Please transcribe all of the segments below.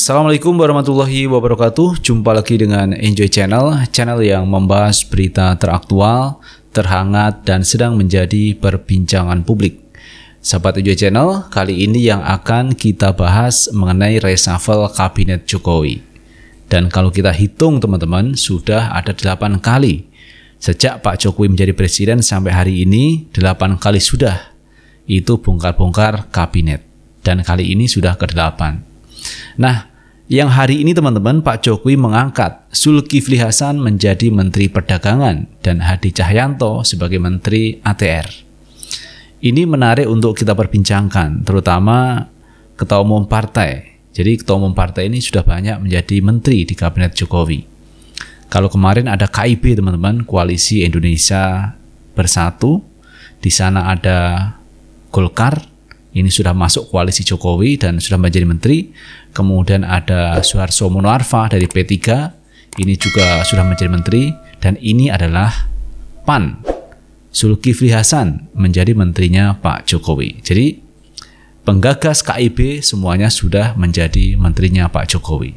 Assalamualaikum warahmatullahi wabarakatuh. Jumpa lagi dengan Enjoy Channel, channel yang membahas berita teraktual, terhangat, dan sedang menjadi perbincangan publik. Sahabat Enjoy Channel, kali ini yang akan kita bahas mengenai reshuffle Kabinet Jokowi. Dan kalau kita hitung teman-teman, sudah ada 8 kali. Sejak Pak Jokowi menjadi presiden sampai hari ini, 8 kali sudah. Itu bongkar-bongkar kabinet. Dan kali ini sudah ke-8. Nah, yang hari ini teman-teman Pak Jokowi mengangkat Zulkifli Hasan menjadi Menteri Perdagangan dan Hadi Cahyanto sebagai Menteri ATR. Ini menarik untuk kita perbincangkan, terutama Ketua Umum Partai. Jadi Ketua Umum Partai ini sudah banyak menjadi Menteri di Kabinet Jokowi. Kalau kemarin ada KIB teman-teman, Koalisi Indonesia Bersatu, di sana ada Golkar, ini sudah masuk koalisi Jokowi dan sudah menjadi menteri. Kemudian ada Suharto Monoarfa dari P3, ini juga sudah menjadi menteri dan ini adalah PAN. Suluki Hasan menjadi menterinya Pak Jokowi. Jadi penggagas KIB semuanya sudah menjadi menterinya Pak Jokowi.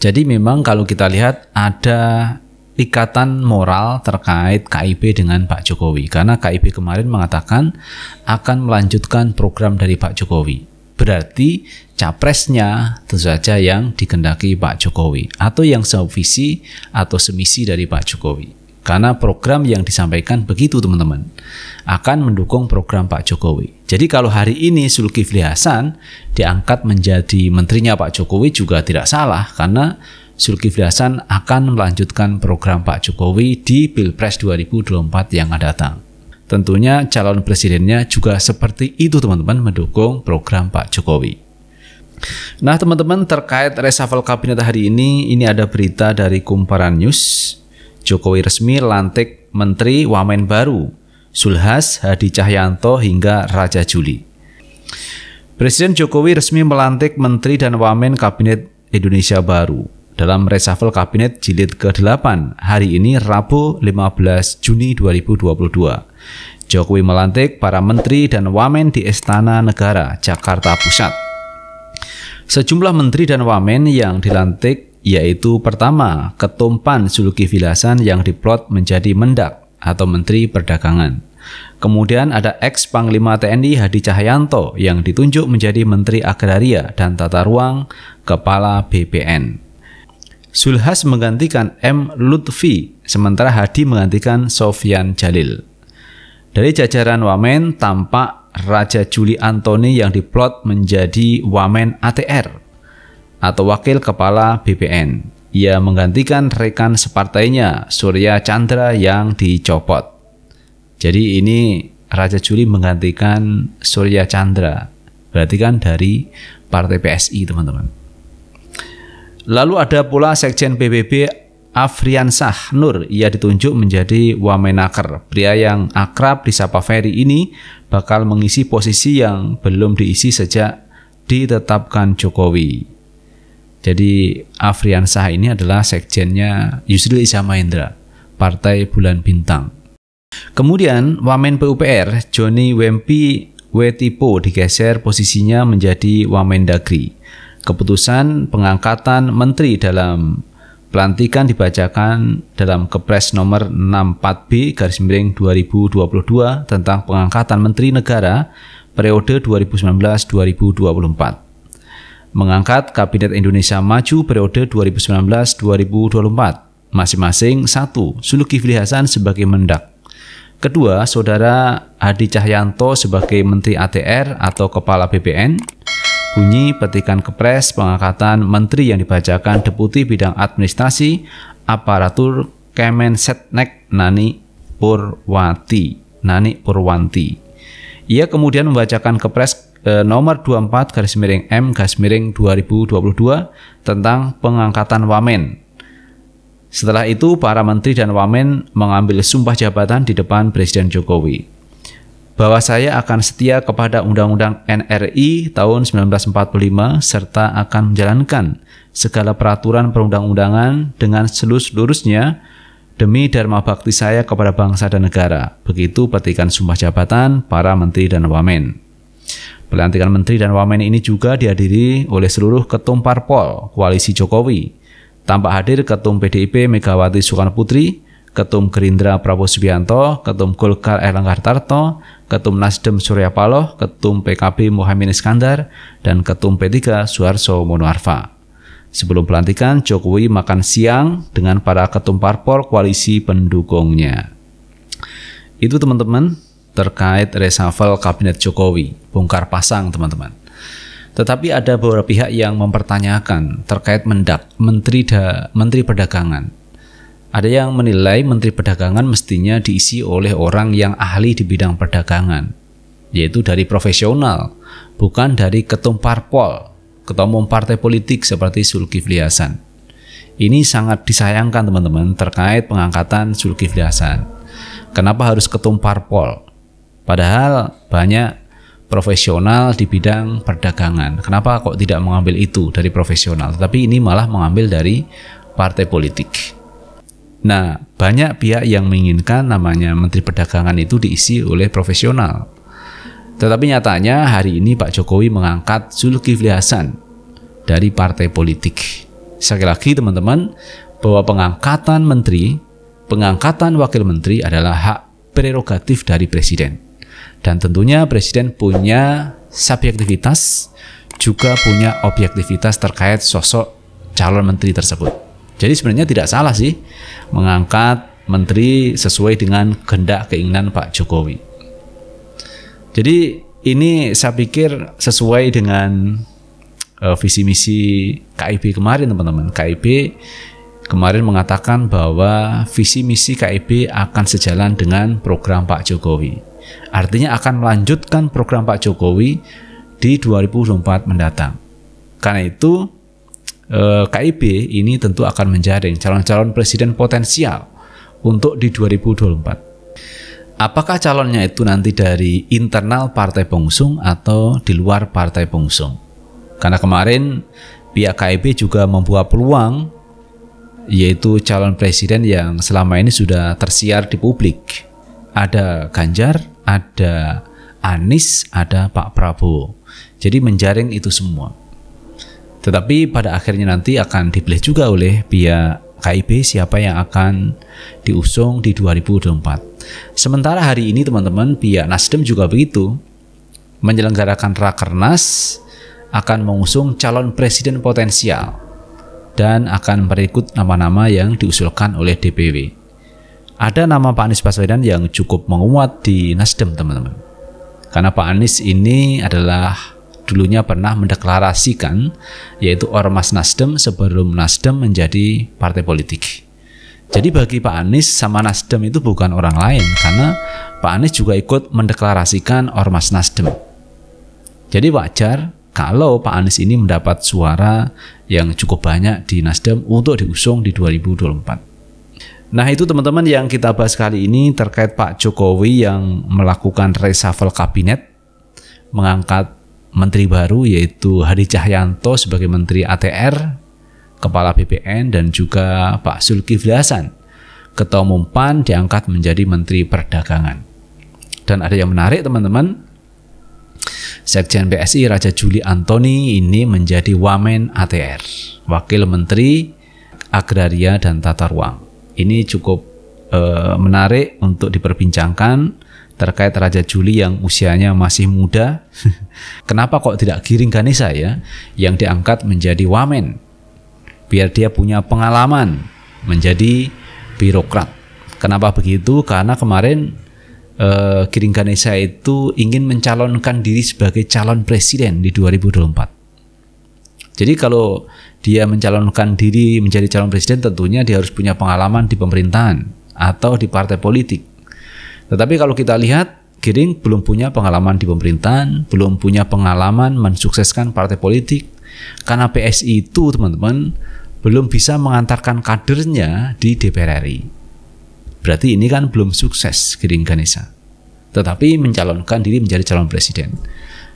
Jadi memang kalau kita lihat ada ikatan moral terkait KIP dengan Pak Jokowi karena KIP kemarin mengatakan akan melanjutkan program dari Pak Jokowi. Berarti capresnya tentu saja yang dikendaki Pak Jokowi atau yang sevisi atau semisi dari Pak Jokowi. Karena program yang disampaikan begitu teman-teman akan mendukung program Pak Jokowi. Jadi kalau hari ini Sulkifli Hasan diangkat menjadi menterinya Pak Jokowi juga tidak salah karena Zulkifli Hasan akan melanjutkan program Pak Jokowi di Pilpres 2024 yang akan datang. Tentunya calon presidennya juga seperti itu teman-teman mendukung program Pak Jokowi. Nah teman-teman terkait reshuffle kabinet hari ini, ini ada berita dari Kumparan News. Jokowi resmi lantik Menteri Wamen baru, Sulhas Hadi Cahyanto hingga Raja Juli. Presiden Jokowi resmi melantik Menteri dan Wamen Kabinet Indonesia Baru dalam reshuffle kabinet jilid ke-8 hari ini Rabu 15 Juni 2022. Jokowi melantik para menteri dan wamen di Istana Negara, Jakarta Pusat. Sejumlah menteri dan wamen yang dilantik yaitu pertama, Ketumpan Suluki Vilasan yang diplot menjadi Mendak atau Menteri Perdagangan. Kemudian ada ex Panglima TNI Hadi Cahyanto yang ditunjuk menjadi Menteri Agraria dan Tata Ruang, Kepala BPN. Sulhas menggantikan M. Lutfi, sementara Hadi menggantikan Sofian Jalil. Dari jajaran Wamen tampak Raja Juli Antoni yang diplot menjadi Wamen ATR atau Wakil Kepala BPN. Ia menggantikan rekan separtainya Surya Chandra yang dicopot. Jadi ini Raja Juli menggantikan Surya Chandra. Berarti kan dari Partai PSI teman-teman. Lalu ada pula Sekjen PBB Afriansah Nur, ia ditunjuk menjadi Wamenaker. Pria yang akrab disapa Ferry ini bakal mengisi posisi yang belum diisi sejak ditetapkan Jokowi. Jadi Afriansah ini adalah sekjennya Yusril Iza Partai Bulan Bintang. Kemudian Wamen PUPR Joni Wempi Wetipo digeser posisinya menjadi Wamen Dagri. Keputusan pengangkatan menteri dalam pelantikan dibacakan dalam Kepres nomor 64B garis miring 2022 tentang pengangkatan menteri negara periode 2019-2024 mengangkat Kabinet Indonesia Maju periode 2019-2024, masing-masing satu Suluki Hasan sebagai Mendak. Kedua, Saudara Hadi Cahyanto sebagai Menteri ATR atau Kepala BPN bunyi, petikan kepres, pengangkatan menteri yang dibacakan Deputi Bidang Administrasi Aparatur Kemen Setnek Nani Purwati. Nani Purwanti. Ia kemudian membacakan kepres eh, nomor 24 garis miring M garis miring 2022 tentang pengangkatan wamen. Setelah itu, para menteri dan wamen mengambil sumpah jabatan di depan Presiden Jokowi bahwa saya akan setia kepada Undang-Undang NRI tahun 1945 serta akan menjalankan segala peraturan perundang-undangan dengan selus-lurusnya demi dharma bakti saya kepada bangsa dan negara. Begitu petikan sumpah jabatan para menteri dan wamen. Pelantikan menteri dan wamen ini juga dihadiri oleh seluruh ketum parpol koalisi Jokowi. Tampak hadir ketum PDIP Megawati Soekarno Putri, Ketum Gerindra Prabowo Subianto, Ketum Golkar Erlangga Hartarto, Ketum Nasdem Surya Paloh, Ketum PKB Muhammad Iskandar, dan Ketum P3 Suharso Monoarfa. Sebelum pelantikan, Jokowi makan siang dengan para ketum parpol koalisi pendukungnya. Itu teman-teman terkait reshuffle kabinet Jokowi, bongkar pasang teman-teman. Tetapi ada beberapa pihak yang mempertanyakan terkait mendak Menteri da, Menteri Perdagangan. Ada yang menilai Menteri Perdagangan mestinya diisi oleh orang yang ahli di bidang perdagangan, yaitu dari profesional, bukan dari ketum parpol, ketemu partai politik seperti Zulkifli Hasan. Ini sangat disayangkan teman-teman terkait pengangkatan Zulkifli Hasan. Kenapa harus ketum parpol? Padahal banyak profesional di bidang perdagangan. Kenapa kok tidak mengambil itu dari profesional? Tapi ini malah mengambil dari partai politik. Nah, banyak pihak yang menginginkan namanya Menteri Perdagangan itu diisi oleh profesional. Tetapi nyatanya hari ini Pak Jokowi mengangkat Zulkifli Hasan dari partai politik. Sekali lagi teman-teman, bahwa pengangkatan menteri, pengangkatan wakil menteri adalah hak prerogatif dari presiden. Dan tentunya presiden punya subjektivitas juga punya objektivitas terkait sosok calon menteri tersebut. Jadi sebenarnya tidak salah sih mengangkat menteri sesuai dengan kehendak keinginan Pak Jokowi. Jadi ini saya pikir sesuai dengan uh, visi misi KIB kemarin teman-teman. KIB kemarin mengatakan bahwa visi misi KIB akan sejalan dengan program Pak Jokowi. Artinya akan melanjutkan program Pak Jokowi di 2024 mendatang. Karena itu eh, KIB ini tentu akan menjaring calon-calon presiden potensial untuk di 2024. Apakah calonnya itu nanti dari internal partai pengusung atau di luar partai pengusung? Karena kemarin pihak KIB juga membuat peluang yaitu calon presiden yang selama ini sudah tersiar di publik. Ada Ganjar, ada Anies, ada Pak Prabowo. Jadi menjaring itu semua. Tetapi pada akhirnya nanti akan dipilih juga oleh pihak KIB siapa yang akan diusung di 2024. Sementara hari ini teman-teman pihak Nasdem juga begitu menyelenggarakan Rakernas akan mengusung calon presiden potensial dan akan berikut nama-nama yang diusulkan oleh DPW. Ada nama Pak Anies Baswedan yang cukup menguat di Nasdem teman-teman. Karena Pak Anies ini adalah dulunya pernah mendeklarasikan yaitu Ormas Nasdem sebelum Nasdem menjadi partai politik. Jadi bagi Pak Anies sama Nasdem itu bukan orang lain karena Pak Anies juga ikut mendeklarasikan Ormas Nasdem. Jadi wajar kalau Pak Anies ini mendapat suara yang cukup banyak di Nasdem untuk diusung di 2024. Nah itu teman-teman yang kita bahas kali ini terkait Pak Jokowi yang melakukan reshuffle kabinet mengangkat menteri baru yaitu Hadi Cahyanto sebagai menteri ATR, kepala BPN dan juga Pak Zulkifli Hasan, ketua umum PAN diangkat menjadi menteri perdagangan. Dan ada yang menarik teman-teman, Sekjen PSI Raja Juli Antoni ini menjadi Wamen ATR, Wakil Menteri Agraria dan Tata Ruang. Ini cukup uh, menarik untuk diperbincangkan terkait Raja Juli yang usianya masih muda. Kenapa kok tidak Giring Ganesa ya yang diangkat menjadi wamen? Biar dia punya pengalaman menjadi birokrat. Kenapa begitu? Karena kemarin eh, Giring Ganesa itu ingin mencalonkan diri sebagai calon presiden di 2024. Jadi kalau dia mencalonkan diri menjadi calon presiden tentunya dia harus punya pengalaman di pemerintahan atau di partai politik tetapi kalau kita lihat Giring belum punya pengalaman di pemerintahan, belum punya pengalaman mensukseskan partai politik. Karena PSI itu, teman-teman, belum bisa mengantarkan kadernya di DPR RI. Berarti ini kan belum sukses Giring Ganesa. Tetapi mencalonkan diri menjadi calon presiden.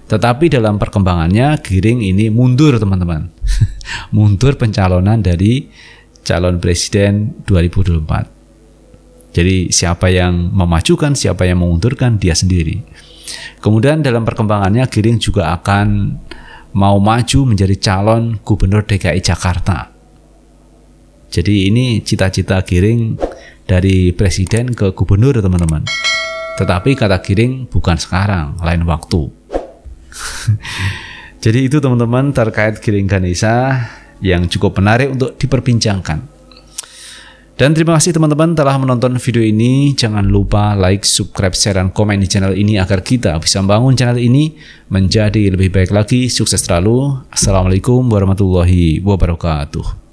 Tetapi dalam perkembangannya Giring ini mundur teman-teman. mundur pencalonan dari calon presiden 2024. Jadi siapa yang memajukan, siapa yang mengundurkan dia sendiri. Kemudian dalam perkembangannya Giring juga akan mau maju menjadi calon gubernur DKI Jakarta. Jadi ini cita-cita Giring dari presiden ke gubernur teman-teman. Tetapi kata Giring bukan sekarang, lain waktu. Jadi itu teman-teman terkait Giring Ganesa yang cukup menarik untuk diperbincangkan. Dan terima kasih teman-teman telah menonton video ini. Jangan lupa like, subscribe, share, dan komen di channel ini agar kita bisa membangun channel ini menjadi lebih baik lagi. Sukses selalu. Assalamualaikum warahmatullahi wabarakatuh.